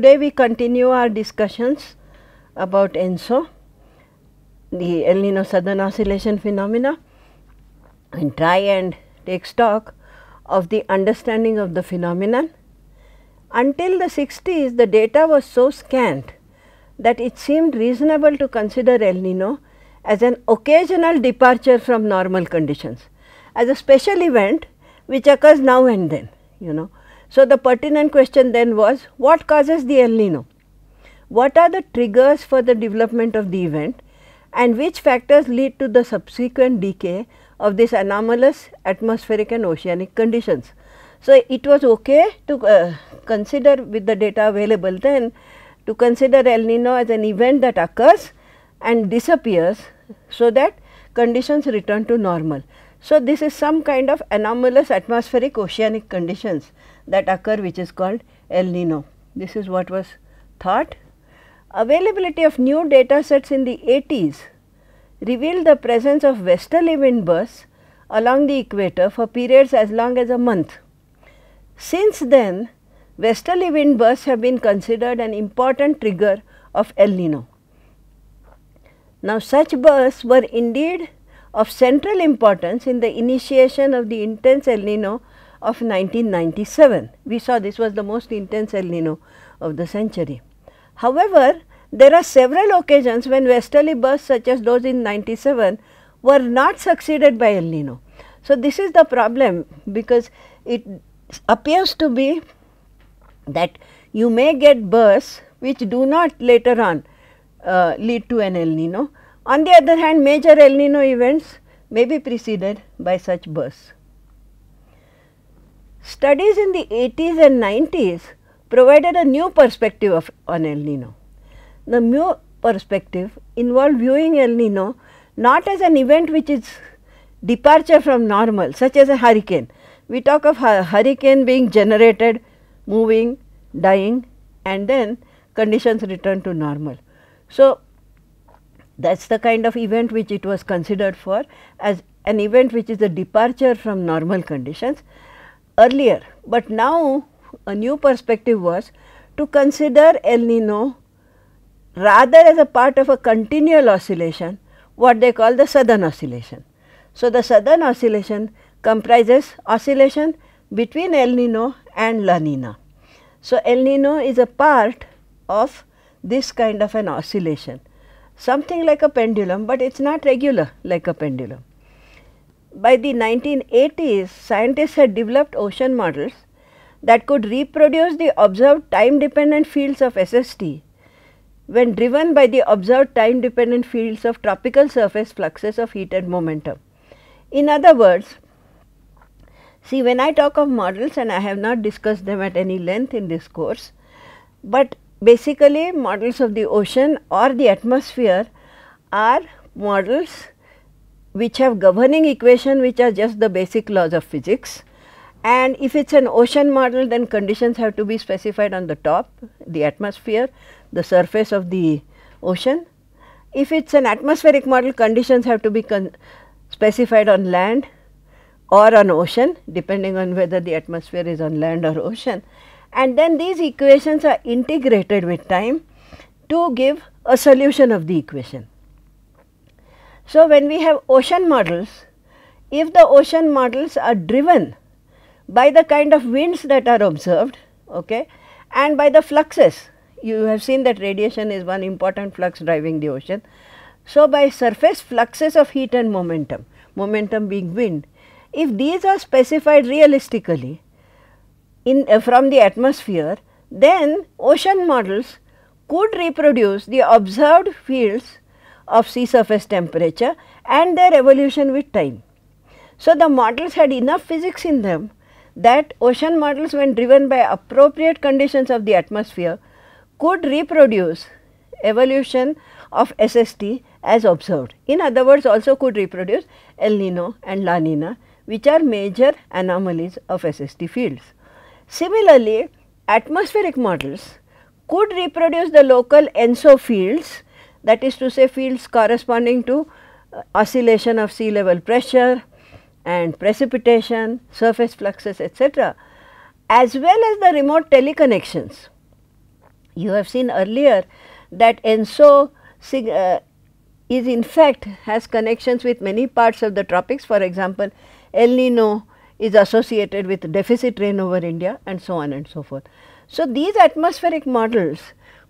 today we continue our discussions about ENSO, the El Nino Southern Oscillation phenomena and try and take stock of the understanding of the phenomenon. Until the 60s, the data was so scant that it seemed reasonable to consider El Nino as an occasional departure from normal conditions, as a special event which occurs now and then, you know so, the pertinent question then was what causes the El Nino? What are the triggers for the development of the event and which factors lead to the subsequent decay of these anomalous atmospheric and oceanic conditions? So, it was okay to uh, consider with the data available then to consider El Nino as an event that occurs and disappears so that conditions return to normal. So, this is some kind of anomalous atmospheric oceanic conditions that occur which is called El Nino. This is what was thought. Availability of new data sets in the 80s revealed the presence of westerly wind bursts along the equator for periods as long as a month. Since then, westerly wind bursts have been considered an important trigger of El Nino. Now, such bursts were indeed of central importance in the initiation of the intense El Nino of 1997. We saw this was the most intense El Nino of the century. However, there are several occasions when westerly bursts such as those in 97 were not succeeded by El Nino. So, this is the problem because it appears to be that you may get bursts which do not later on uh, lead to an El Nino. On the other hand, major El Nino events may be preceded by such bursts. Studies in the 80s and 90s provided a new perspective of, on El Nino. The new perspective involved viewing El Nino not as an event which is departure from normal such as a hurricane. We talk of a hurricane being generated, moving, dying and then conditions return to normal. So, that is the kind of event which it was considered for as an event which is a departure from normal conditions earlier, but now a new perspective was to consider El Nino rather as a part of a continual oscillation, what they call the southern oscillation. So, the southern oscillation comprises oscillation between El Nino and La Nina. So, El Nino is a part of this kind of an oscillation, something like a pendulum, but it is not regular like a pendulum by the 1980s, scientists had developed ocean models that could reproduce the observed time dependent fields of SST when driven by the observed time dependent fields of tropical surface fluxes of heat and momentum. In other words, see when I talk of models and I have not discussed them at any length in this course, but basically models of the ocean or the atmosphere are models which have governing equation which are just the basic laws of physics. And if it is an ocean model then conditions have to be specified on the top, the atmosphere, the surface of the ocean. If it is an atmospheric model conditions have to be specified on land or on ocean depending on whether the atmosphere is on land or ocean. And then these equations are integrated with time to give a solution of the equation. So, when we have ocean models, if the ocean models are driven by the kind of winds that are observed okay, and by the fluxes, you have seen that radiation is one important flux driving the ocean. So, by surface fluxes of heat and momentum, momentum being wind, if these are specified realistically in uh, from the atmosphere, then ocean models could reproduce the observed fields of sea surface temperature and their evolution with time. So, the models had enough physics in them that ocean models when driven by appropriate conditions of the atmosphere could reproduce evolution of SST as observed. In other words also could reproduce El Nino and La Nina which are major anomalies of SST fields. Similarly, atmospheric models could reproduce the local ENSO fields that is to say fields corresponding to uh, oscillation of sea level pressure and precipitation, surface fluxes etc., as well as the remote teleconnections. You have seen earlier that ENSO uh, is in fact has connections with many parts of the tropics for example, El Nino is associated with deficit rain over India and so on and so forth. So, these atmospheric models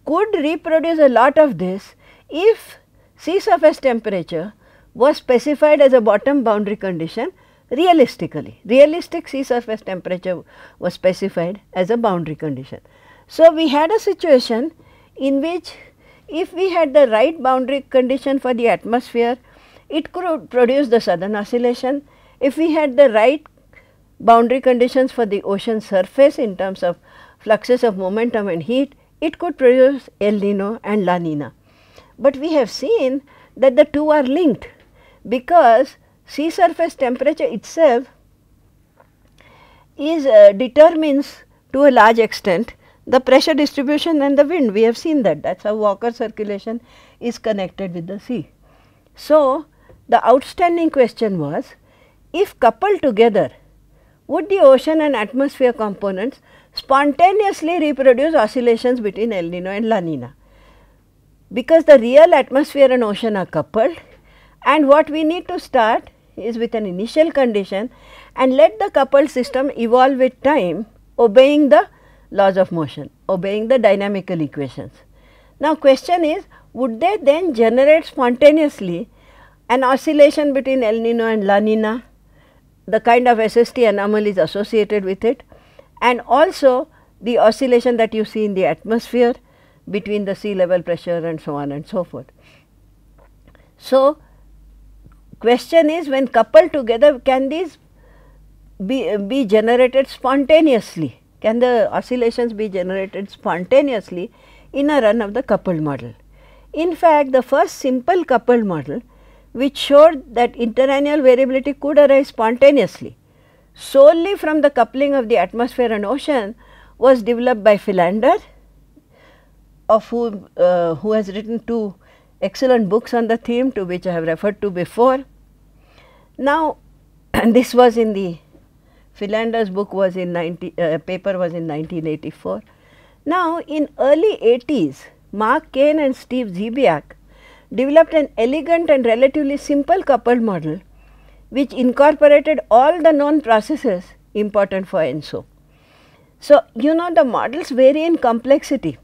could reproduce a lot of this if sea surface temperature was specified as a bottom boundary condition realistically, realistic sea surface temperature was specified as a boundary condition. So, we had a situation in which if we had the right boundary condition for the atmosphere, it could produce the southern oscillation. If we had the right boundary conditions for the ocean surface in terms of fluxes of momentum and heat, it could produce El Nino and La Nina. But we have seen that the two are linked because sea surface temperature itself is uh, determines to a large extent the pressure distribution and the wind. We have seen that. That is how Walker circulation is connected with the sea. So, the outstanding question was if coupled together would the ocean and atmosphere components spontaneously reproduce oscillations between El Nino and La Nina? because the real atmosphere and ocean are coupled and what we need to start is with an initial condition and let the coupled system evolve with time obeying the laws of motion, obeying the dynamical equations. Now, question is would they then generate spontaneously an oscillation between El Nino and La Nina, the kind of SST anomalies associated with it and also the oscillation that you see in the atmosphere between the sea level pressure and so on and so forth. So, question is when coupled together can these be, be generated spontaneously? Can the oscillations be generated spontaneously in a run of the coupled model? In fact, the first simple coupled model which showed that interannual variability could arise spontaneously solely from the coupling of the atmosphere and ocean was developed by Philander of who uh, who has written two excellent books on the theme to which I have referred to before. Now, this was in the Philander's book was in 90, uh, paper was in 1984. Now, in early 80s, Mark Kane and Steve Zebiak developed an elegant and relatively simple coupled model which incorporated all the known processes important for ENSO. So, you know the models vary in complexity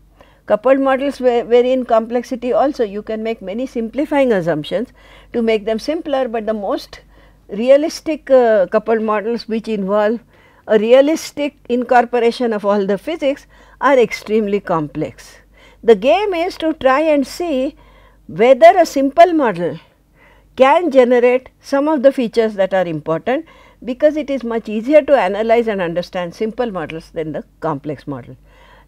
Coupled models vary in complexity also. You can make many simplifying assumptions to make them simpler, but the most realistic uh, coupled models which involve a realistic incorporation of all the physics are extremely complex. The game is to try and see whether a simple model can generate some of the features that are important because it is much easier to analyze and understand simple models than the complex model.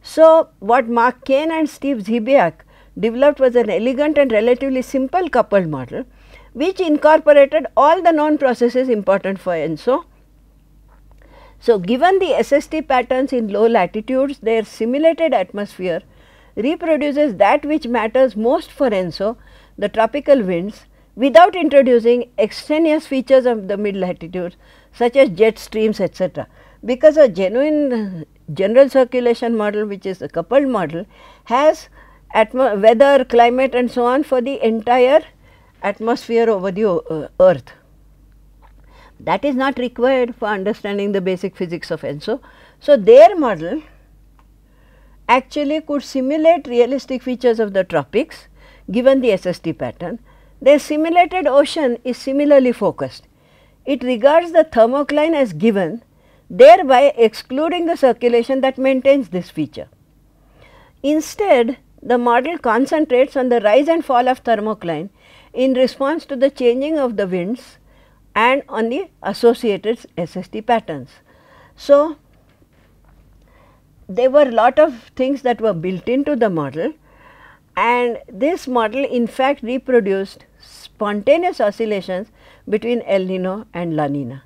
So, what Mark Kane and Steve Zibiak developed was an elegant and relatively simple coupled model which incorporated all the known processes important for ENSO. So, given the SST patterns in low latitudes, their simulated atmosphere reproduces that which matters most for ENSO, the tropical winds, without introducing extraneous features of the mid latitudes such as jet streams etc because a genuine general circulation model which is a coupled model has weather, climate and so on for the entire atmosphere over the uh, earth. That is not required for understanding the basic physics of ENSO. So, their model actually could simulate realistic features of the tropics given the SST pattern. Their simulated ocean is similarly focused. It regards the thermocline as given thereby excluding the circulation that maintains this feature. Instead, the model concentrates on the rise and fall of thermocline in response to the changing of the winds and on the associated SST patterns. So, there were lot of things that were built into the model and this model in fact reproduced spontaneous oscillations between El Nino and La Nina.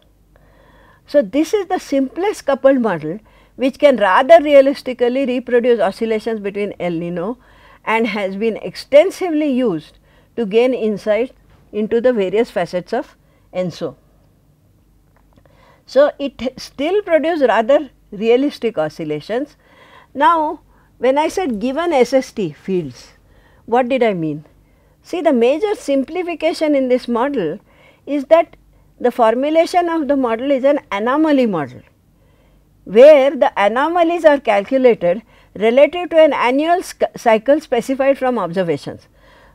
So, this is the simplest coupled model which can rather realistically reproduce oscillations between El Nino and has been extensively used to gain insight into the various facets of ENSO. So, it still produces rather realistic oscillations. Now, when I said given SST fields, what did I mean? See the major simplification in this model is that the formulation of the model is an anomaly model, where the anomalies are calculated relative to an annual cycle specified from observations.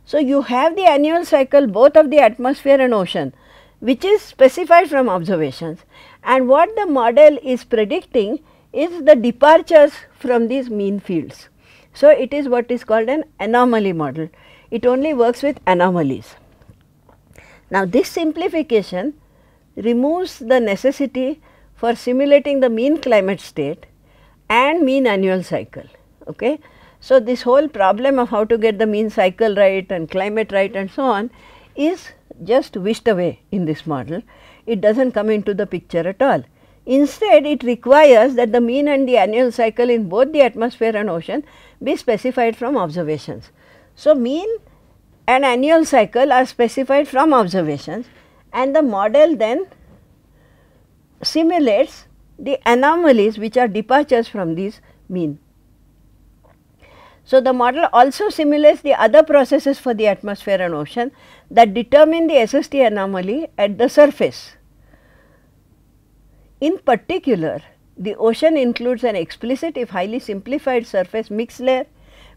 So, you have the annual cycle both of the atmosphere and ocean which is specified from observations and what the model is predicting is the departures from these mean fields. So, it is what is called an anomaly model. It only works with anomalies. Now, this simplification removes the necessity for simulating the mean climate state and mean annual cycle. Okay? So, this whole problem of how to get the mean cycle right and climate right and so on is just wished away in this model. It does not come into the picture at all. Instead, it requires that the mean and the annual cycle in both the atmosphere and ocean be specified from observations. So, mean and annual cycle are specified from observations and the model then simulates the anomalies which are departures from these mean. So, the model also simulates the other processes for the atmosphere and ocean that determine the SST anomaly at the surface. In particular, the ocean includes an explicit if highly simplified surface mixed layer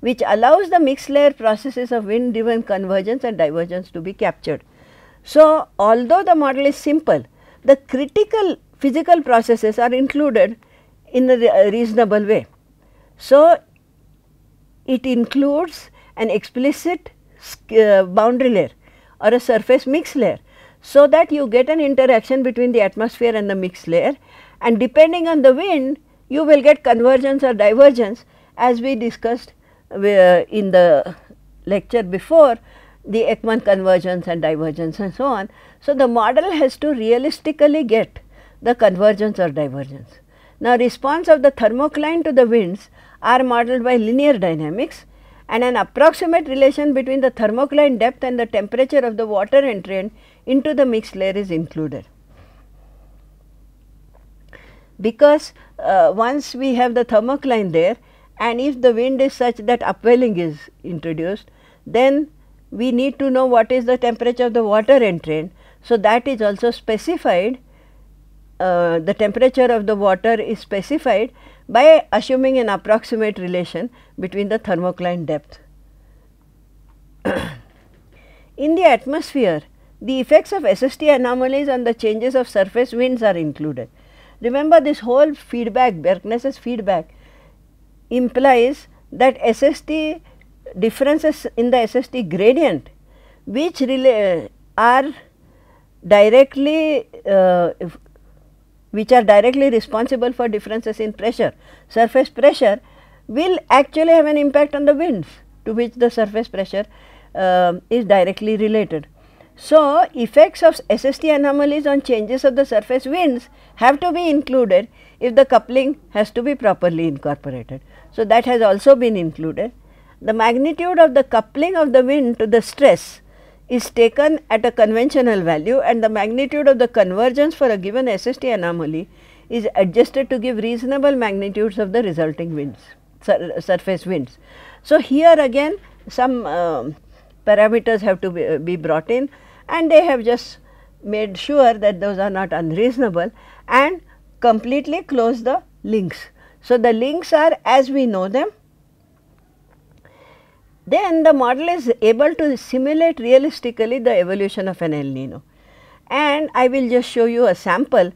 which allows the mixed layer processes of wind driven convergence and divergence to be captured. So, although the model is simple, the critical physical processes are included in a uh, reasonable way. So, it includes an explicit uh, boundary layer or a surface mix layer. So, that you get an interaction between the atmosphere and the mix layer and depending on the wind you will get convergence or divergence as we discussed uh, in the lecture before the Ekman convergence and divergence and so on. So, the model has to realistically get the convergence or divergence. Now, response of the thermocline to the winds are modeled by linear dynamics and an approximate relation between the thermocline depth and the temperature of the water entrant into the mixed layer is included. Because uh, once we have the thermocline there and if the wind is such that upwelling is introduced, then we need to know what is the temperature of the water entrained. So, that is also specified uh, the temperature of the water is specified by assuming an approximate relation between the thermocline depth. in the atmosphere, the effects of SST anomalies on the changes of surface winds are included. Remember this whole feedback, Berkness's feedback implies that SST differences in the SST gradient which uh, are directly uh, which are directly responsible for differences in pressure, surface pressure will actually have an impact on the winds to which the surface pressure uh, is directly related. So, effects of SST anomalies on changes of the surface winds have to be included if the coupling has to be properly incorporated. So, that has also been included the magnitude of the coupling of the wind to the stress is taken at a conventional value and the magnitude of the convergence for a given SST anomaly is adjusted to give reasonable magnitudes of the resulting winds, sur surface winds. So, here again some uh, parameters have to be, uh, be brought in and they have just made sure that those are not unreasonable and completely close the links. So, the links are as we know them then the model is able to simulate realistically the evolution of an El Nino. And I will just show you a sample.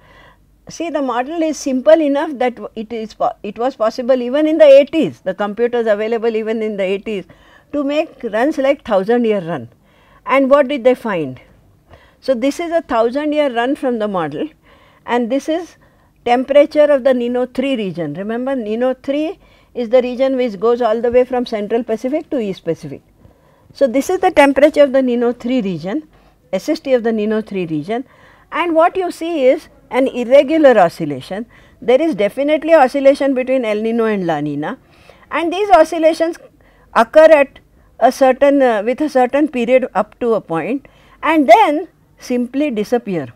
See the model is simple enough that it is it was possible even in the 80s, the computers available even in the 80s to make runs like 1000 year run. And what did they find? So, this is a 1000 year run from the model and this is temperature of the Nino 3 region. Remember Nino 3 is the region which goes all the way from central Pacific to east Pacific. So, this is the temperature of the Nino 3 region, SST of the Nino 3 region and what you see is an irregular oscillation. There is definitely oscillation between El Nino and La Nina and these oscillations occur at a certain uh, with a certain period up to a point and then simply disappear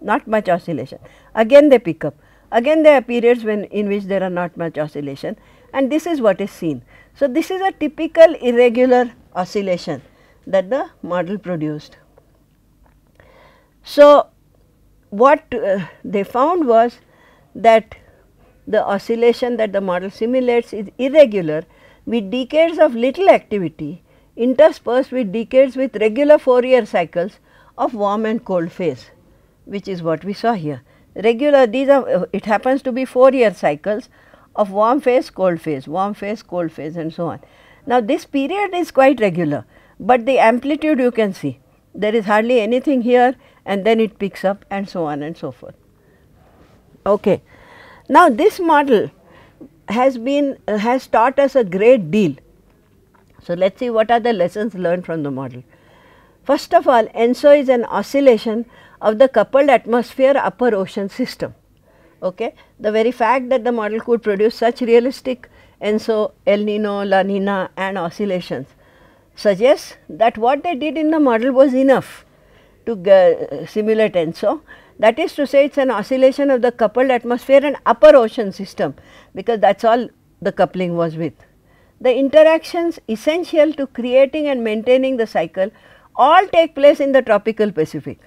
not much oscillation again they pick up again there are periods when in which there are not much oscillation and this is what is seen. So, this is a typical irregular oscillation that the model produced. So, what uh, they found was that the oscillation that the model simulates is irregular with decades of little activity interspersed with decades with regular Fourier cycles of warm and cold phase which is what we saw here. Regular these are uh, it happens to be Fourier cycles of warm phase, cold phase, warm phase, cold phase and so on. Now, this period is quite regular, but the amplitude you can see. There is hardly anything here and then it picks up and so on and so forth. Okay. Now, this model has been uh, has taught us a great deal. So, let us see what are the lessons learned from the model. First of all, ENSO is an oscillation of the coupled atmosphere upper ocean system. Okay. The very fact that the model could produce such realistic and so El Nino, La Nina and oscillations suggests that what they did in the model was enough to uh, simulate ENSO. That is to say it is an oscillation of the coupled atmosphere and upper ocean system because that is all the coupling was with. The interactions essential to creating and maintaining the cycle all take place in the tropical Pacific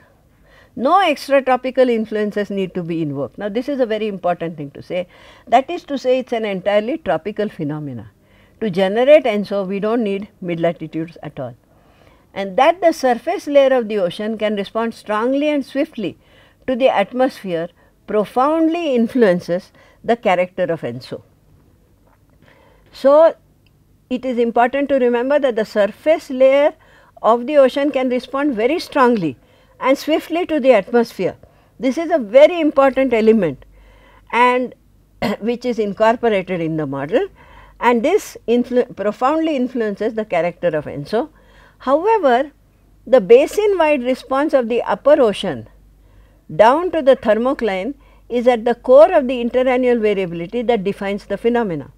no extratropical influences need to be invoked. Now, this is a very important thing to say that is to say it is an entirely tropical phenomena to generate Enso. we do not need mid latitudes at all. And that the surface layer of the ocean can respond strongly and swiftly to the atmosphere profoundly influences the character of ENSO. So, it is important to remember that the surface layer of the ocean can respond very strongly and swiftly to the atmosphere. This is a very important element and which is incorporated in the model and this influ profoundly influences the character of ENSO. However, the basin wide response of the upper ocean down to the thermocline is at the core of the interannual variability that defines the phenomena.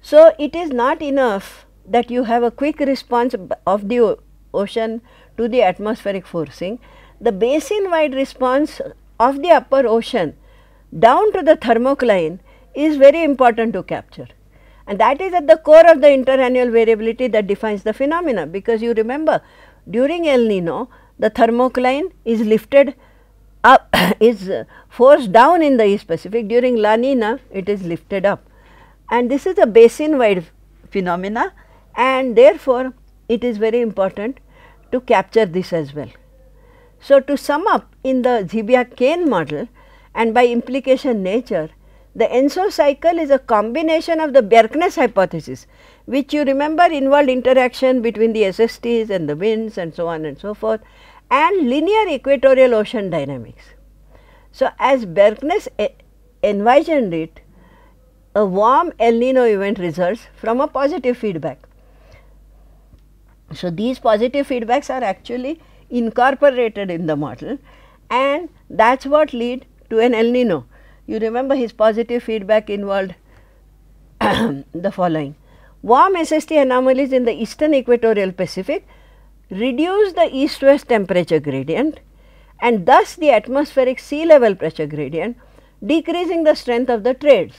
So, it is not enough that you have a quick response of the ocean to the atmospheric forcing, the basin wide response of the upper ocean down to the thermocline is very important to capture. And that is at the core of the interannual variability that defines the phenomena because you remember during El Nino the thermocline is lifted up is uh, forced down in the East Pacific during La Nina it is lifted up and this is a basin wide phenomena and therefore it is very important to capture this as well. So, to sum up in the zebia Kane model and by implication nature, the Enso cycle is a combination of the Bjerknes hypothesis which you remember involved interaction between the SSTs and the winds and so on and so forth and linear equatorial ocean dynamics. So, as Bjerknes envisioned it, a warm El Nino event results from a positive feedback. So, these positive feedbacks are actually incorporated in the model and that is what lead to an El Nino. You remember his positive feedback involved the following. Warm SST anomalies in the eastern equatorial Pacific reduce the east west temperature gradient and thus the atmospheric sea level pressure gradient decreasing the strength of the trades.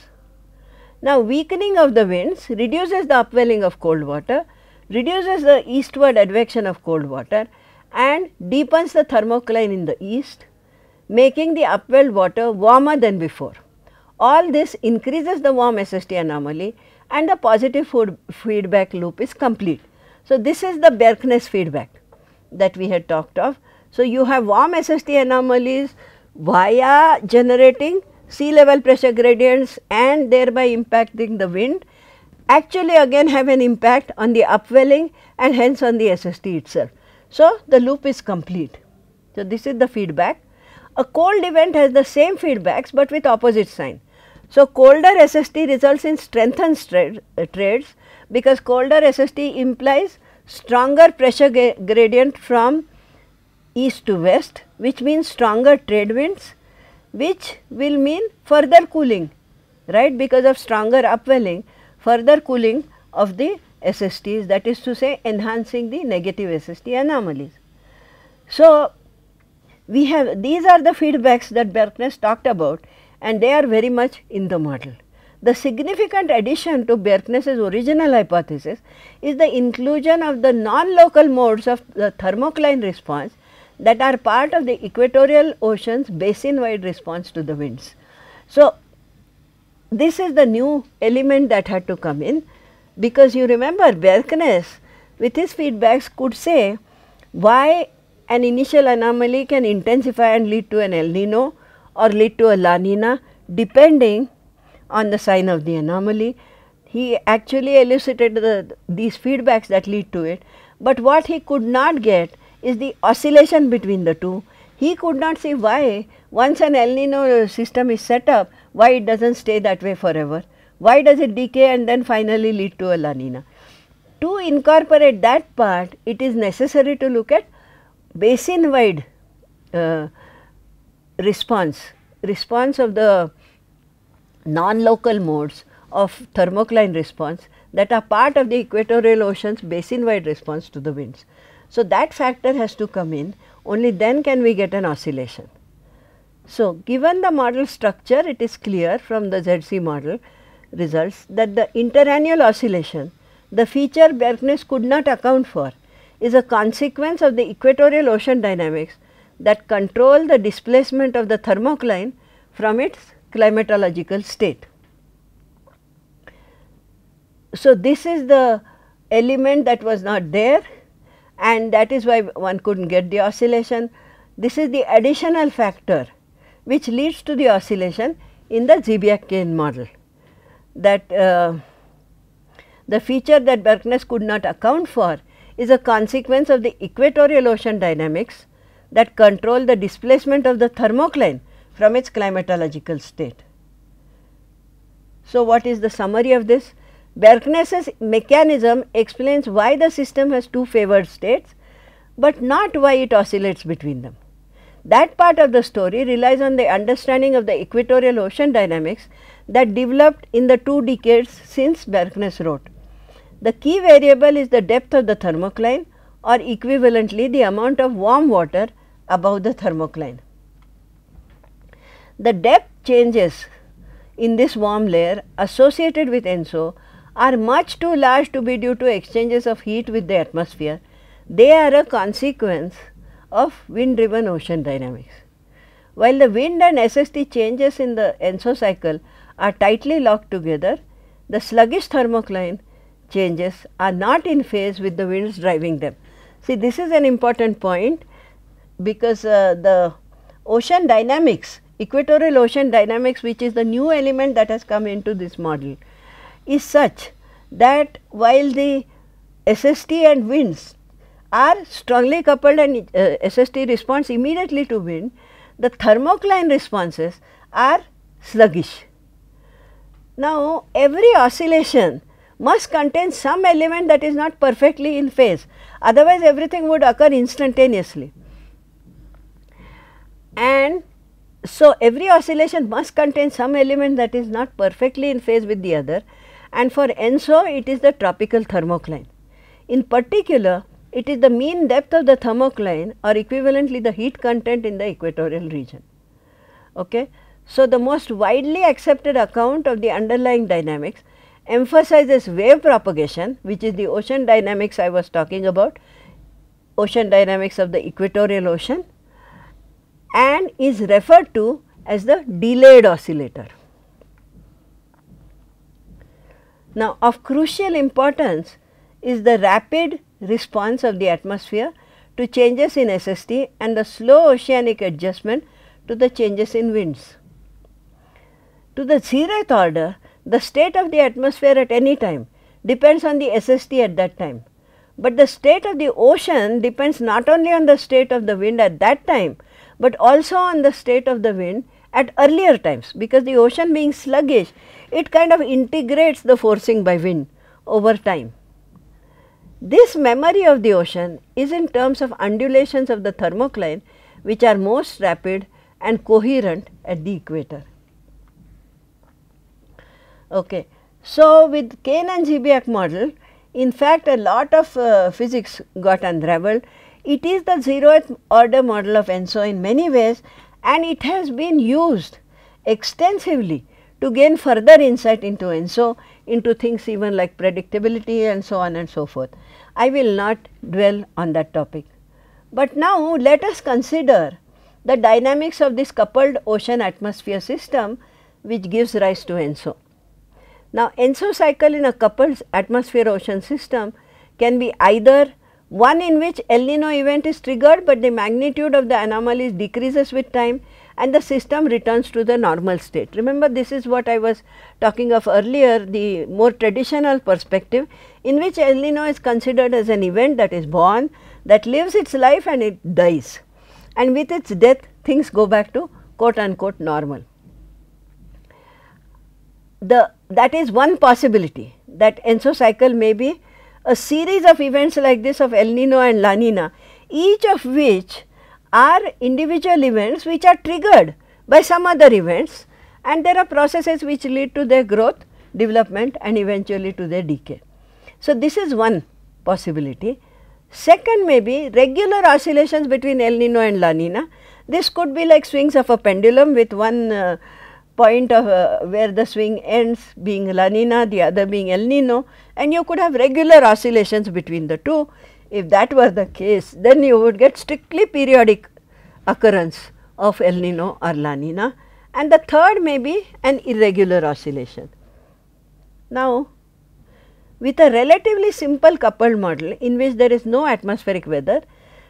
Now, weakening of the winds reduces the upwelling of cold water reduces the eastward advection of cold water and deepens the thermocline in the east, making the upwelled water warmer than before. All this increases the warm SST anomaly and the positive feedback loop is complete. So, this is the Berknes feedback that we had talked of. So, you have warm SST anomalies via generating sea level pressure gradients and thereby impacting the wind actually again have an impact on the upwelling and hence on the SST itself. So, the loop is complete. So, this is the feedback. A cold event has the same feedbacks, but with opposite sign. So, colder SST results in strengthened tra uh, trades because colder SST implies stronger pressure gradient from east to west which means stronger trade winds which will mean further cooling right because of stronger upwelling further cooling of the SSTs that is to say enhancing the negative SST anomalies. So, we have these are the feedbacks that Berknes talked about and they are very much in the model. The significant addition to Berknes's original hypothesis is the inclusion of the non-local modes of the thermocline response that are part of the equatorial ocean's basin wide response to the winds. So, this is the new element that had to come in because you remember Berknes with his feedbacks could say why an initial anomaly can intensify and lead to an El Nino or lead to a La Nina depending on the sign of the anomaly. He actually elicited the, these feedbacks that lead to it, but what he could not get is the oscillation between the two. He could not see why once an El Nino system is set up, why it does not stay that way forever? Why does it decay and then finally lead to a La Nina? To incorporate that part, it is necessary to look at basin wide uh, response, response of the non-local modes of thermocline response that are part of the equatorial ocean's basin wide response to the winds. So, that factor has to come in only then can we get an oscillation. So, given the model structure it is clear from the ZC model results that the interannual oscillation the feature Berknes could not account for is a consequence of the equatorial ocean dynamics that control the displacement of the thermocline from its climatological state. So, this is the element that was not there and that is why one could not get the oscillation. This is the additional factor which leads to the oscillation in the zbiak kane model that uh, the feature that Berknes could not account for is a consequence of the equatorial ocean dynamics that control the displacement of the thermocline from its climatological state. So, what is the summary of this? Berknes's mechanism explains why the system has two favored states, but not why it oscillates between them. That part of the story relies on the understanding of the equatorial ocean dynamics that developed in the two decades since Berknes wrote. The key variable is the depth of the thermocline or equivalently the amount of warm water above the thermocline. The depth changes in this warm layer associated with ENSO are much too large to be due to exchanges of heat with the atmosphere. They are a consequence of wind driven ocean dynamics. While the wind and SST changes in the Enso cycle are tightly locked together, the sluggish thermocline changes are not in phase with the winds driving them. See this is an important point because uh, the ocean dynamics, equatorial ocean dynamics which is the new element that has come into this model is such that while the SST and winds are strongly coupled and uh, SST responds immediately to wind, the thermocline responses are sluggish. Now, every oscillation must contain some element that is not perfectly in phase, otherwise everything would occur instantaneously. And so, every oscillation must contain some element that is not perfectly in phase with the other and for ENSO it is the tropical thermocline. In particular, it is the mean depth of the thermocline or equivalently the heat content in the equatorial region. Okay. So, the most widely accepted account of the underlying dynamics emphasizes wave propagation which is the ocean dynamics I was talking about, ocean dynamics of the equatorial ocean and is referred to as the delayed oscillator. Now, of crucial importance is the rapid response of the atmosphere to changes in SST and the slow oceanic adjustment to the changes in winds. To the zeroth order, the state of the atmosphere at any time depends on the SST at that time. But the state of the ocean depends not only on the state of the wind at that time, but also on the state of the wind at earlier times because the ocean being sluggish, it kind of integrates the forcing by wind over time. This memory of the ocean is in terms of undulations of the thermocline which are most rapid and coherent at the equator. Okay. So, with Kane and Zeebeck model, in fact, a lot of uh, physics got unraveled. It is the zeroth order model of ENSO in many ways and it has been used extensively to gain further insight into ENSO, into things even like predictability and so on and so forth. I will not dwell on that topic. But now let us consider the dynamics of this coupled ocean atmosphere system which gives rise to ENSO. Now, ENSO cycle in a coupled atmosphere ocean system can be either one in which El Nino event is triggered, but the magnitude of the anomalies decreases with time and the system returns to the normal state. Remember this is what I was talking of earlier the more traditional perspective in which El Nino is considered as an event that is born that lives its life and it dies and with its death things go back to quote unquote normal. The that is one possibility that Enso cycle may be a series of events like this of El Nino and La Nina each of which are individual events which are triggered by some other events and there are processes which lead to their growth, development and eventually to their decay. So, this is one possibility. Second may be regular oscillations between El Nino and La Nina. This could be like swings of a pendulum with one uh, point of uh, where the swing ends being La Nina, the other being El Nino and you could have regular oscillations between the two if that were the case, then you would get strictly periodic occurrence of El Nino or La Nina and the third may be an irregular oscillation. Now, with a relatively simple coupled model in which there is no atmospheric weather,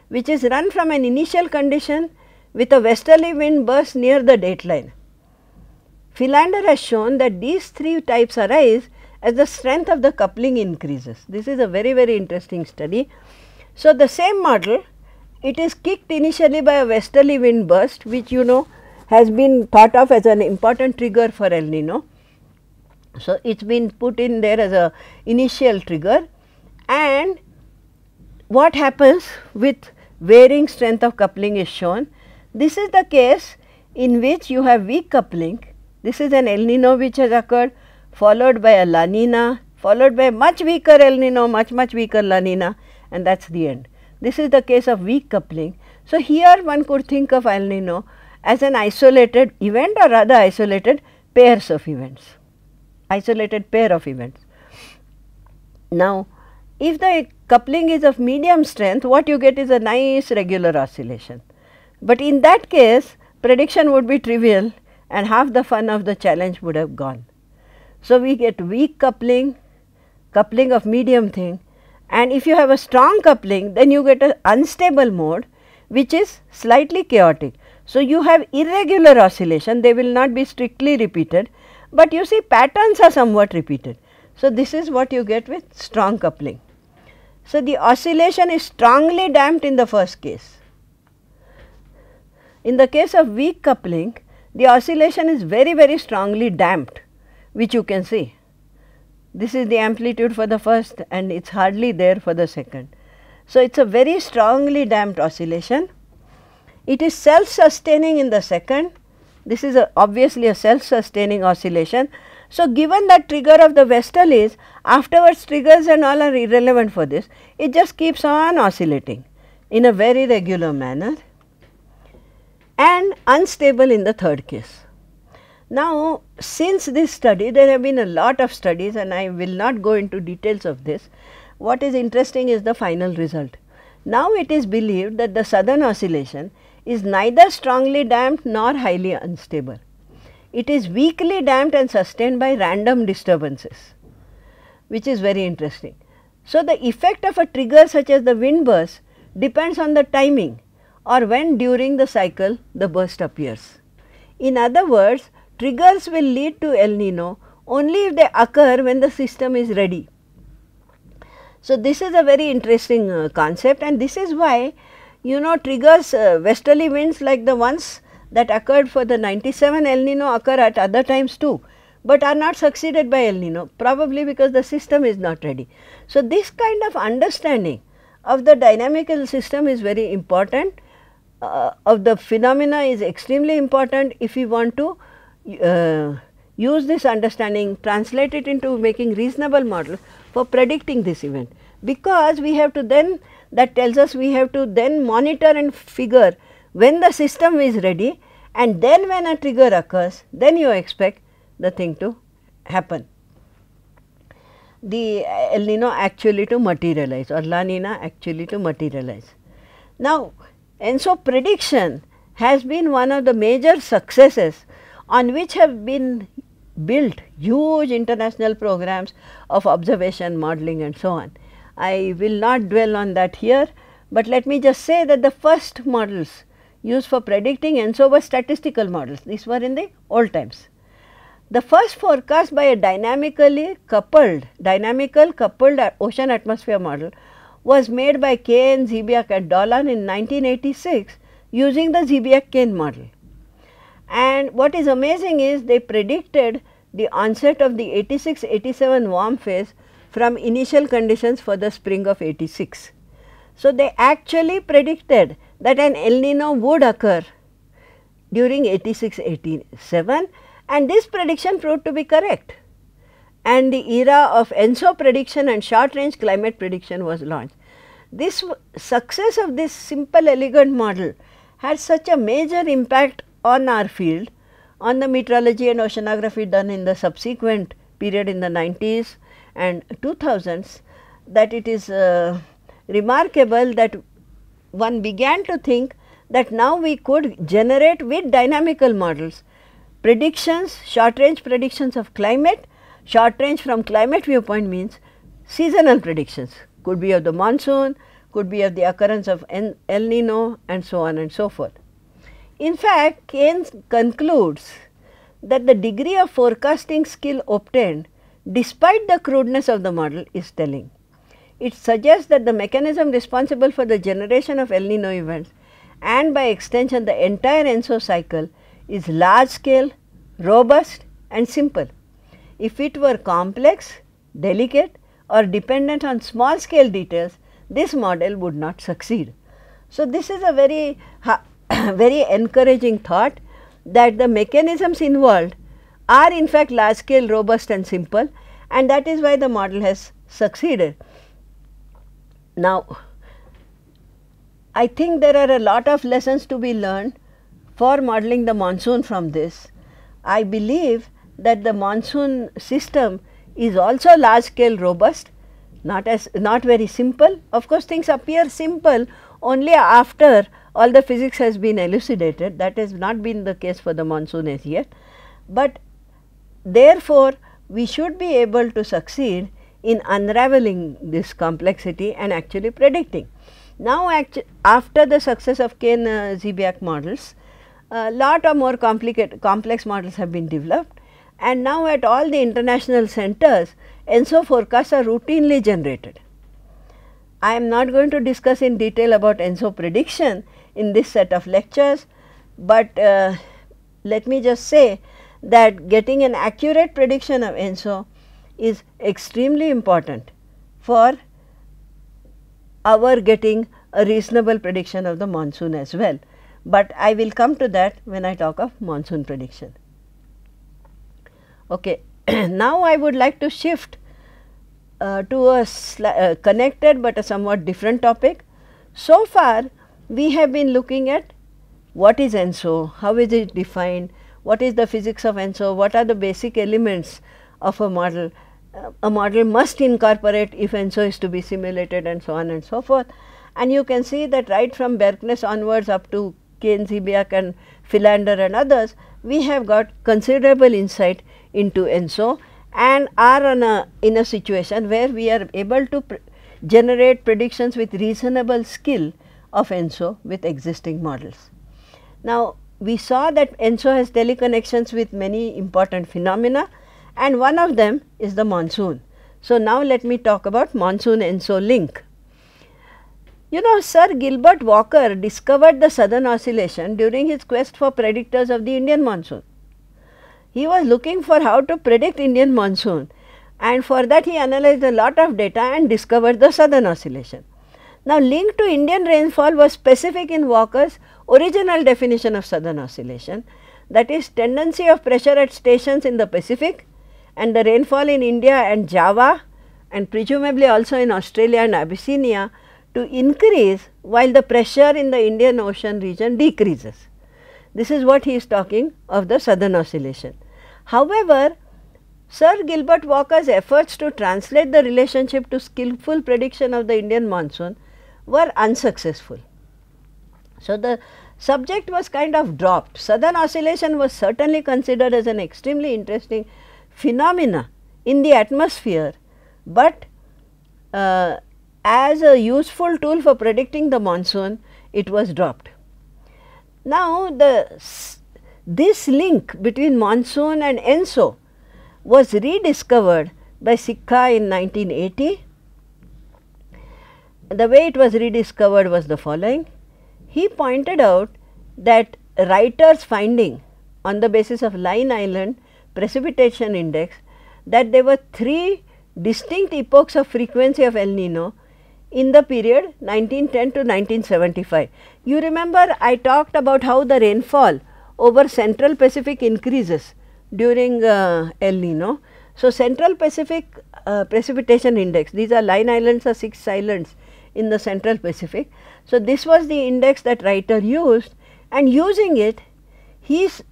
which is run from an initial condition with a westerly wind burst near the date line. Philander has shown that these three types arise as the strength of the coupling increases. This is a very, very interesting study so, the same model it is kicked initially by a westerly wind burst which you know has been thought of as an important trigger for El Nino. So, it has been put in there as a initial trigger and what happens with varying strength of coupling is shown. This is the case in which you have weak coupling. This is an El Nino which has occurred followed by a La Nina followed by much weaker El Nino, much much weaker La Nina and that is the end. This is the case of weak coupling. So, here one could think of El Nino as an isolated event or rather isolated pairs of events, isolated pair of events. Now, if the coupling is of medium strength, what you get is a nice regular oscillation. But in that case, prediction would be trivial and half the fun of the challenge would have gone. So, we get weak coupling, coupling of medium thing and if you have a strong coupling then you get an unstable mode which is slightly chaotic. So, you have irregular oscillation they will not be strictly repeated, but you see patterns are somewhat repeated. So, this is what you get with strong coupling. So, the oscillation is strongly damped in the first case. In the case of weak coupling the oscillation is very very strongly damped which you can see. This is the amplitude for the first and it is hardly there for the second. So, it is a very strongly damped oscillation. It is self-sustaining in the second. This is a obviously a self-sustaining oscillation. So, given that trigger of the Vestal is afterwards triggers and all are irrelevant for this, it just keeps on oscillating in a very regular manner and unstable in the third case. Now, since this study there have been a lot of studies and I will not go into details of this. What is interesting is the final result. Now, it is believed that the southern oscillation is neither strongly damped nor highly unstable. It is weakly damped and sustained by random disturbances which is very interesting. So, the effect of a trigger such as the wind burst depends on the timing or when during the cycle the burst appears. In other words, Triggers will lead to El Nino only if they occur when the system is ready. So, this is a very interesting uh, concept and this is why you know triggers uh, westerly winds like the ones that occurred for the 97 El Nino occur at other times too, but are not succeeded by El Nino probably because the system is not ready. So, this kind of understanding of the dynamical system is very important, uh, of the phenomena is extremely important if we want to uh, use this understanding, translate it into making reasonable models for predicting this event. Because we have to then, that tells us we have to then monitor and figure when the system is ready and then when a trigger occurs, then you expect the thing to happen. The El Nino actually to materialize or La Nina actually to materialize. Now, and so prediction has been one of the major successes on which have been built huge international programs of observation, modeling and so on. I will not dwell on that here, but let me just say that the first models used for predicting and so were statistical models. These were in the old times. The first forecast by a dynamically coupled, dynamical coupled ocean atmosphere model was made by K and Zebiak at Dolan in 1986 using the Zebiak-Kane model. And what is amazing is they predicted the onset of the 86-87 warm phase from initial conditions for the spring of 86. So, they actually predicted that an El Nino would occur during 86-87 and this prediction proved to be correct. And the era of ENSO prediction and short range climate prediction was launched. This success of this simple elegant model had such a major impact on our field on the meteorology and oceanography done in the subsequent period in the 90s and 2000s that it is uh, remarkable that one began to think that now we could generate with dynamical models predictions, short range predictions of climate, short range from climate viewpoint means seasonal predictions could be of the monsoon, could be of the occurrence of El Nino and so on and so forth. In fact, Keynes concludes that the degree of forecasting skill obtained despite the crudeness of the model is telling. It suggests that the mechanism responsible for the generation of El Nino events and by extension the entire Enso cycle is large scale, robust and simple. If it were complex, delicate or dependent on small scale details, this model would not succeed. So, this is a very very encouraging thought that the mechanisms involved are in fact large scale, robust and simple and that is why the model has succeeded. Now, I think there are a lot of lessons to be learned for modeling the monsoon from this. I believe that the monsoon system is also large scale robust, not as not very simple. Of course, things appear simple only after all the physics has been elucidated that has not been the case for the monsoon as yet. But therefore, we should be able to succeed in unraveling this complexity and actually predicting. Now, after the success of Kane uh, Zeeback models, a uh, lot of more complicated complex models have been developed and now at all the international centers ENSO forecasts are routinely generated. I am not going to discuss in detail about ENSO prediction in this set of lectures, but uh, let me just say that getting an accurate prediction of ENSO is extremely important for our getting a reasonable prediction of the monsoon as well, but I will come to that when I talk of monsoon prediction. Okay. now, I would like to shift uh, to a uh, connected, but a somewhat different topic. So far, we have been looking at what is ENSO, how is it defined, what is the physics of ENSO, what are the basic elements of a model. Uh, a model must incorporate if ENSO is to be simulated and so on and so forth. And you can see that right from Berknes onwards up to Kane, Zeebiak and Philander and others, we have got considerable insight into ENSO and are a, in a situation where we are able to pr generate predictions with reasonable skill of ENSO with existing models. Now, we saw that ENSO has teleconnections with many important phenomena and one of them is the monsoon. So, now let me talk about monsoon ENSO link. You know, Sir Gilbert Walker discovered the southern oscillation during his quest for predictors of the Indian monsoon. He was looking for how to predict Indian monsoon and for that he analyzed a lot of data and discovered the southern oscillation. Now, link to Indian rainfall was specific in Walker's original definition of southern oscillation that is tendency of pressure at stations in the Pacific and the rainfall in India and Java and presumably also in Australia and Abyssinia to increase while the pressure in the Indian Ocean region decreases. This is what he is talking of the southern oscillation. However, Sir Gilbert Walker's efforts to translate the relationship to skillful prediction of the Indian monsoon were unsuccessful. So, the subject was kind of dropped. Southern oscillation was certainly considered as an extremely interesting phenomena in the atmosphere, but uh, as a useful tool for predicting the monsoon, it was dropped. Now, the this link between monsoon and ENSO was rediscovered by Sikka in 1980 the way it was rediscovered was the following. He pointed out that writers finding on the basis of Line Island precipitation index that there were three distinct epochs of frequency of El Nino in the period 1910 to 1975. You remember I talked about how the rainfall over central Pacific increases during uh, El Nino. So, central Pacific uh, precipitation index, these are line islands or six islands in the central Pacific. So, this was the index that writer used and using it he's,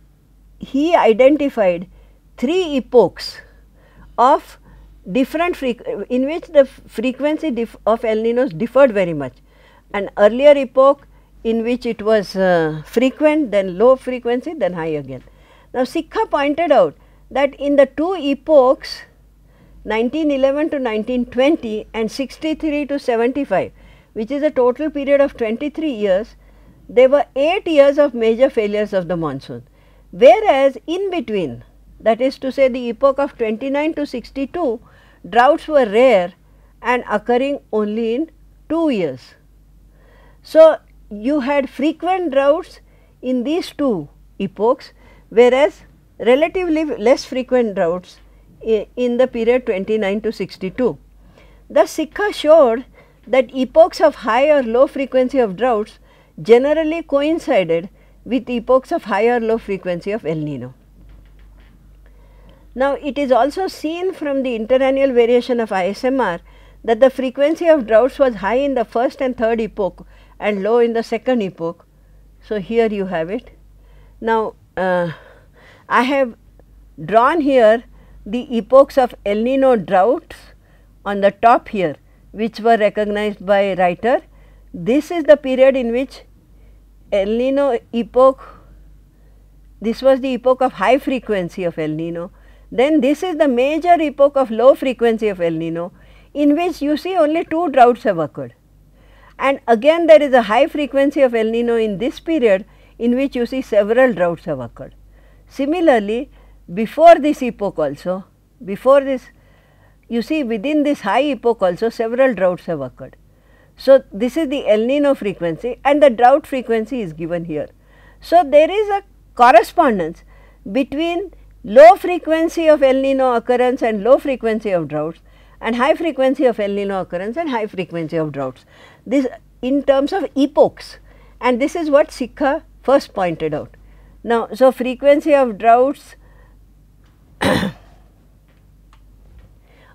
he identified three epochs of different in which the frequency of El Ninos differed very much. An earlier epoch in which it was uh, frequent, then low frequency, then high again. Now, Sikha pointed out that in the two epochs 1911 to 1920 and 63 to 75 which is a total period of 23 years, there were 8 years of major failures of the monsoon. Whereas, in between that is to say the epoch of 29 to 62, droughts were rare and occurring only in 2 years. So, you had frequent droughts in these two epochs whereas relatively less frequent droughts in the period 29 to 62. The Sikha showed that epochs of high or low frequency of droughts generally coincided with epochs of high or low frequency of El Nino. Now, it is also seen from the interannual variation of ISMR that the frequency of droughts was high in the first and third epoch and low in the second epoch. So, here you have it. Now, uh, I have drawn here the epochs of El Nino droughts on the top here which were recognized by writer, This is the period in which El Nino epoch, this was the epoch of high frequency of El Nino. Then this is the major epoch of low frequency of El Nino in which you see only two droughts have occurred. And again there is a high frequency of El Nino in this period in which you see several droughts have occurred. Similarly, before this epoch also, before this, you see within this high epoch also several droughts have occurred. So, this is the El Nino frequency and the drought frequency is given here. So, there is a correspondence between low frequency of El Nino occurrence and low frequency of droughts and high frequency of El Nino occurrence and high frequency of droughts. This in terms of epochs and this is what Sikha first pointed out. Now, so frequency of droughts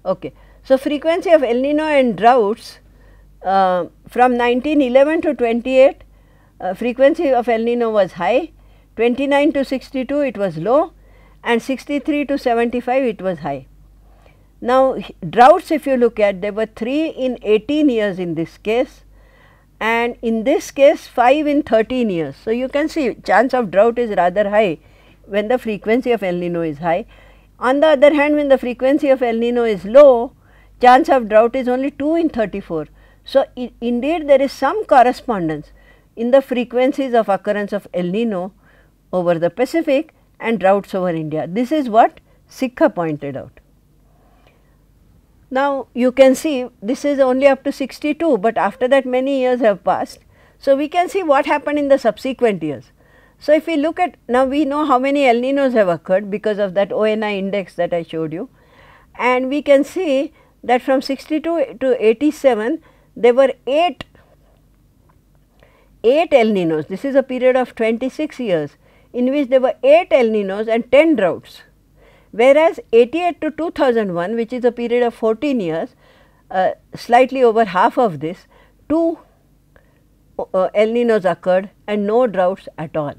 Okay. So, frequency of El Nino and droughts uh, from 1911 to 28, uh, frequency of El Nino was high, 29 to 62 it was low and 63 to 75 it was high. Now, droughts if you look at there were 3 in 18 years in this case and in this case 5 in 13 years. So, you can see chance of drought is rather high when the frequency of El Nino is high. On the other hand, when the frequency of El Nino is low, chance of drought is only 2 in 34. So, indeed there is some correspondence in the frequencies of occurrence of El Nino over the Pacific and droughts over India. This is what Sikha pointed out. Now, you can see this is only up to 62, but after that many years have passed. So, we can see what happened in the subsequent years. So, if we look at now we know how many El Ninos have occurred because of that ONI index that I showed you and we can see that from 62 to 87 there were 8, 8 El Ninos. This is a period of 26 years in which there were 8 El Ninos and 10 droughts. Whereas, 88 to 2001 which is a period of 14 years uh, slightly over half of this 2 uh, El Ninos occurred and no droughts at all.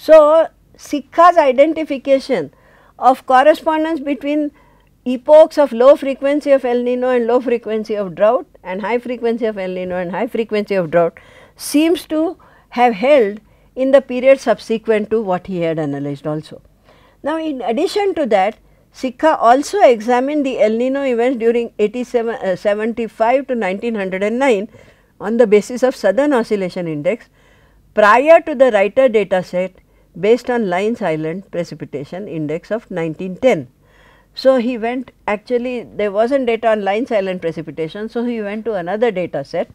So, Sikha's identification of correspondence between epochs of low frequency of El Nino and low frequency of drought and high frequency of El Nino and high frequency of drought seems to have held in the period subsequent to what he had analyzed also. Now, in addition to that Sikha also examined the El Nino events during 1875 uh, to 1909 on the basis of southern oscillation index prior to the writer data set based on Lyons Island precipitation index of 1910. So, he went actually there was not data on Lyons Island precipitation. So, he went to another data set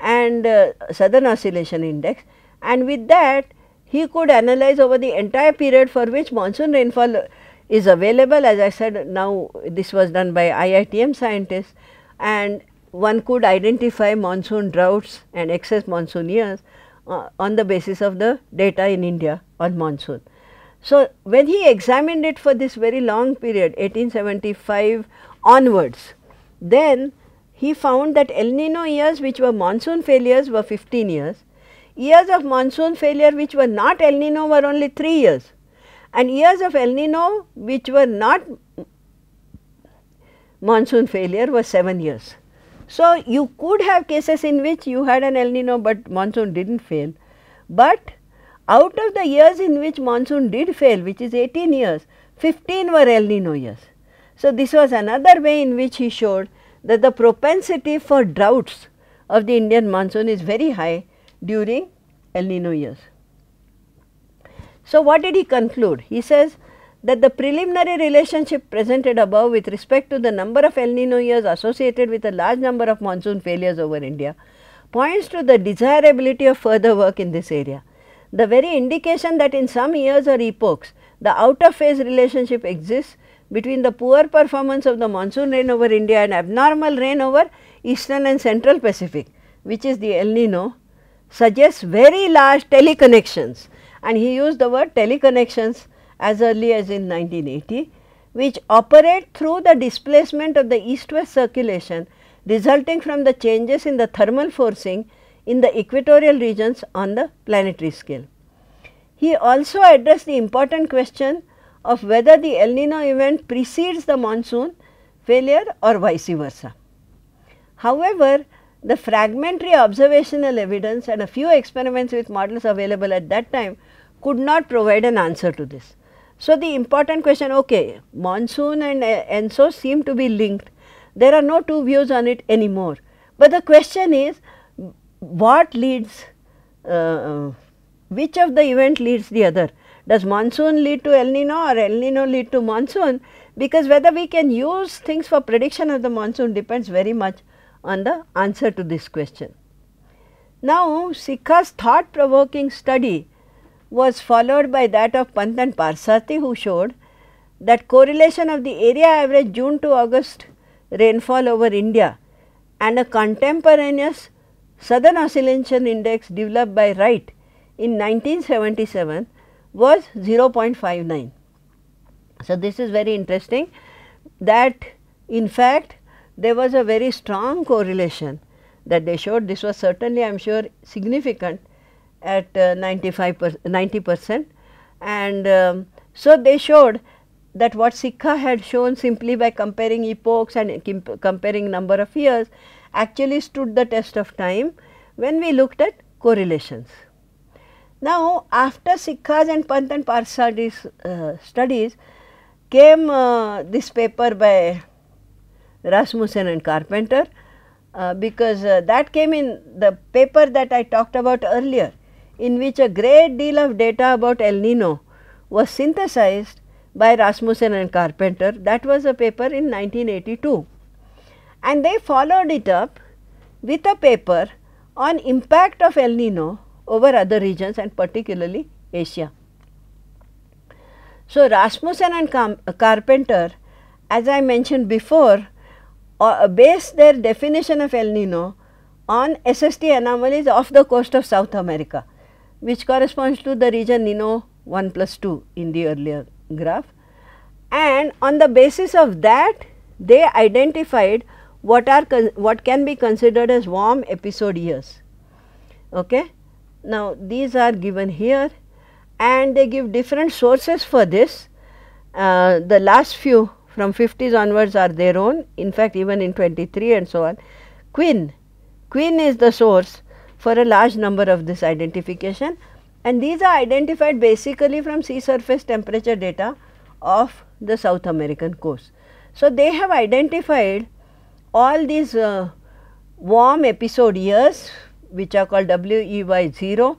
and uh, southern oscillation index and with that he could analyze over the entire period for which monsoon rainfall is available as I said now this was done by IITM scientists and one could identify monsoon droughts and excess monsoon years uh, on the basis of the data in India on monsoon. So, when he examined it for this very long period 1875 onwards, then he found that El Nino years which were monsoon failures were 15 years, years of monsoon failure which were not El Nino were only 3 years and years of El Nino which were not monsoon failure were 7 years. So, you could have cases in which you had an El Nino, but monsoon did not fail, but out of the years in which monsoon did fail, which is 18 years, 15 were El Nino years. So, this was another way in which he showed that the propensity for droughts of the Indian monsoon is very high during El Nino years. So, what did he conclude? He says that the preliminary relationship presented above with respect to the number of El Nino years associated with a large number of monsoon failures over India points to the desirability of further work in this area. The very indication that in some years or epochs the out of phase relationship exists between the poor performance of the monsoon rain over India and abnormal rain over eastern and central Pacific which is the El Nino suggests very large teleconnections and he used the word teleconnections as early as in 1980 which operate through the displacement of the east-west circulation resulting from the changes in the thermal forcing in the equatorial regions on the planetary scale. He also addressed the important question of whether the El Nino event precedes the monsoon failure or vice versa. However, the fragmentary observational evidence and a few experiments with models available at that time could not provide an answer to this. So, the important question okay monsoon and ENSO seem to be linked there are no two views on it anymore. But the question is what leads, uh, uh, which of the event leads the other? Does monsoon lead to El Nino or El Nino lead to monsoon? Because whether we can use things for prediction of the monsoon depends very much on the answer to this question. Now, Sikha's thought provoking study was followed by that of Pant and Parsati who showed that correlation of the area average June to August rainfall over India and a contemporaneous Southern Oscillation Index developed by Wright in 1977 was 0.59. So, this is very interesting that in fact, there was a very strong correlation that they showed this was certainly I am sure significant at uh, 95 per, 90 percent and um, so they showed that what Sikha had shown simply by comparing epochs and uh, comparing number of years actually stood the test of time when we looked at correlations. Now, after Sikkhas and Pant and Parsadi's uh, studies came uh, this paper by Rasmussen and Carpenter uh, because uh, that came in the paper that I talked about earlier in which a great deal of data about El Nino was synthesized by Rasmussen and Carpenter that was a paper in 1982 and they followed it up with a paper on impact of El Nino over other regions and particularly Asia. So, Rasmussen and Car Carpenter as I mentioned before uh, their definition of El Nino on SST anomalies off the coast of South America which corresponds to the region Nino 1 plus 2 in the earlier graph and on the basis of that they identified what are what can be considered as warm episode years. Okay? Now, these are given here and they give different sources for this. Uh, the last few from 50s onwards are their own, in fact even in 23 and so on. Quinn, Quinn is the source for a large number of this identification and these are identified basically from sea surface temperature data of the South American coast. So, they have identified all these uh, warm episode years which are called WEY 0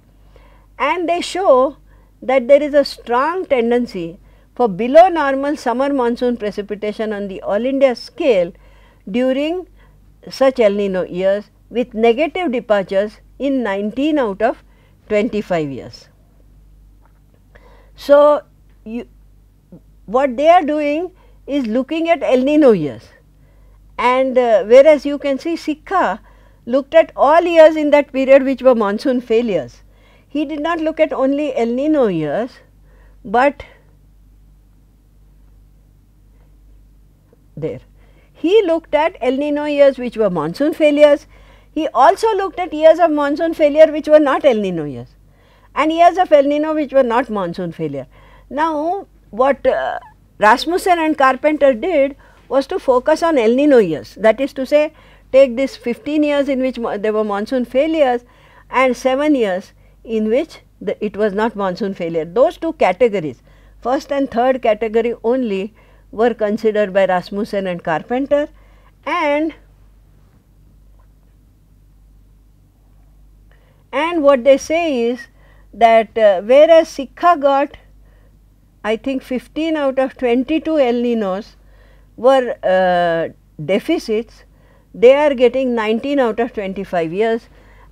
and they show that there is a strong tendency for below normal summer monsoon precipitation on the all India scale during such El Nino years with negative departures in 19 out of 25 years. So, you, what they are doing is looking at El Nino years and uh, whereas you can see Sikka looked at all years in that period which were monsoon failures. He did not look at only El Nino years, but there. He looked at El Nino years which were monsoon failures. He also looked at years of monsoon failure which were not El Nino years and years of El Nino which were not monsoon failure. Now, what uh, Rasmussen and Carpenter did was to focus on El Nino years. That is to say, take this 15 years in which there were monsoon failures and 7 years in which the, it was not monsoon failure. Those two categories, first and third category only were considered by Rasmussen and Carpenter and and what they say is that uh, whereas Sikha got I think 15 out of 22 El Ninos were uh, deficits, they are getting 19 out of 25 years,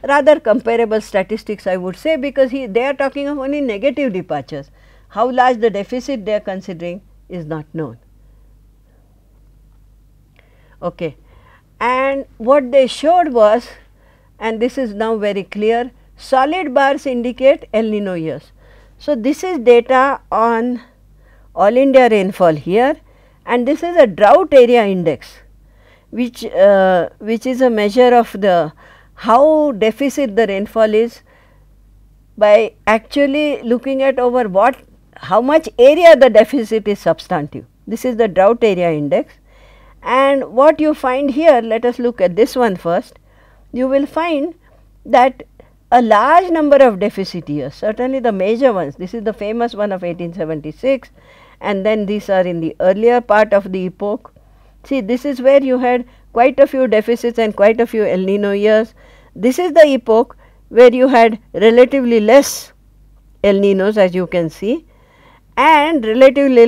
rather comparable statistics I would say because he, they are talking of only negative departures. How large the deficit they are considering is not known. Okay. And what they showed was, and this is now very clear, solid bars indicate El Nino years. So, this is data on all India rainfall here and this is a drought area index which uh, which is a measure of the how deficit the rainfall is by actually looking at over what how much area the deficit is substantive. This is the drought area index and what you find here let us look at this one first. You will find that a large number of deficit years certainly the major ones this is the famous one of 1876 and then these are in the earlier part of the epoch. See this is where you had quite a few deficits and quite a few El Nino years. This is the epoch where you had relatively less El Ninos as you can see and relatively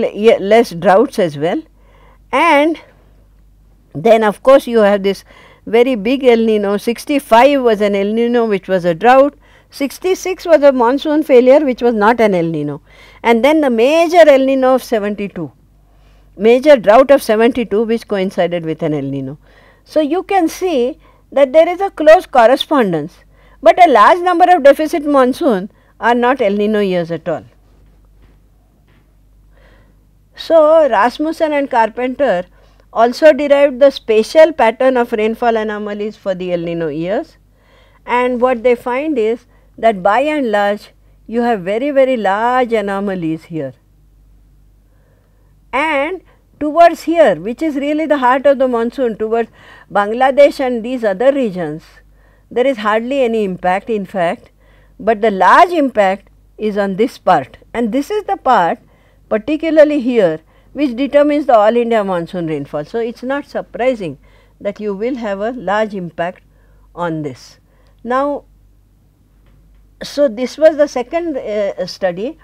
less droughts as well and then of course you have this very big El Nino 65 was an El Nino which was a drought 66 was a monsoon failure which was not an El Nino and then the major El Nino of 72, major drought of 72 which coincided with an El Nino. So, you can see that there is a close correspondence, but a large number of deficit monsoon are not El Nino years at all. So, Rasmussen and Carpenter also derived the spatial pattern of rainfall anomalies for the El Nino years and what they find is that by and large you have very very large anomalies here. And towards here which is really the heart of the monsoon towards Bangladesh and these other regions there is hardly any impact in fact, but the large impact is on this part and this is the part particularly here which determines the all India monsoon rainfall. So, it is not surprising that you will have a large impact on this. Now, so, this was the second uh, study.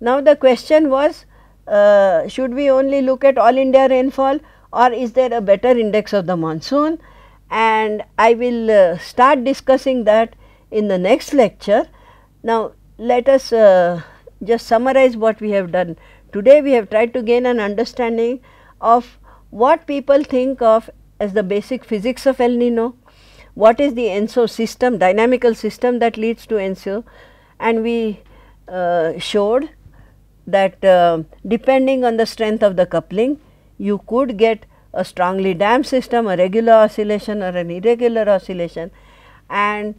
Now, the question was uh, should we only look at all India rainfall or is there a better index of the monsoon and I will uh, start discussing that in the next lecture. Now, let us uh, just summarize what we have done. Today, we have tried to gain an understanding of what people think of as the basic physics of El Nino, what is the ENSO system, dynamical system that leads to ENSO and we uh, showed that uh, depending on the strength of the coupling, you could get a strongly damped system, a regular oscillation or an irregular oscillation and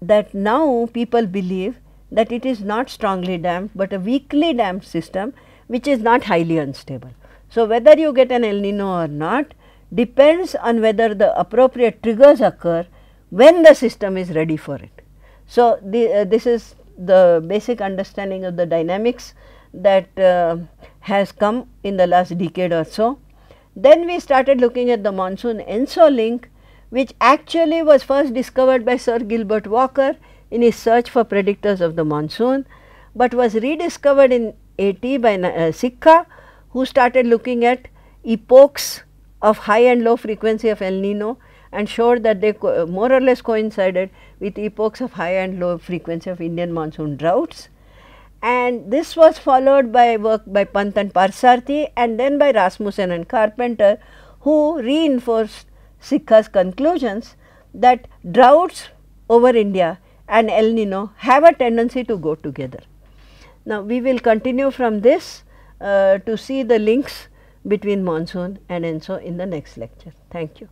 that now people believe that it is not strongly damped, but a weakly damped system which is not highly unstable. So, whether you get an El Nino or not, depends on whether the appropriate triggers occur when the system is ready for it. So, the, uh, this is the basic understanding of the dynamics that uh, has come in the last decade or so. Then we started looking at the monsoon ENSO link which actually was first discovered by Sir Gilbert Walker in his search for predictors of the monsoon, but was rediscovered in 80 by uh, who started looking at epochs of high and low frequency of El Nino and showed that they more or less coincided with epochs of high and low frequency of Indian monsoon droughts. And this was followed by work by Pant and Parsarthi and then by Rasmussen and Carpenter who reinforced Sikha's conclusions that droughts over India and El Nino have a tendency to go together. Now, we will continue from this uh, to see the links between monsoon and ENSO in the next lecture. Thank you.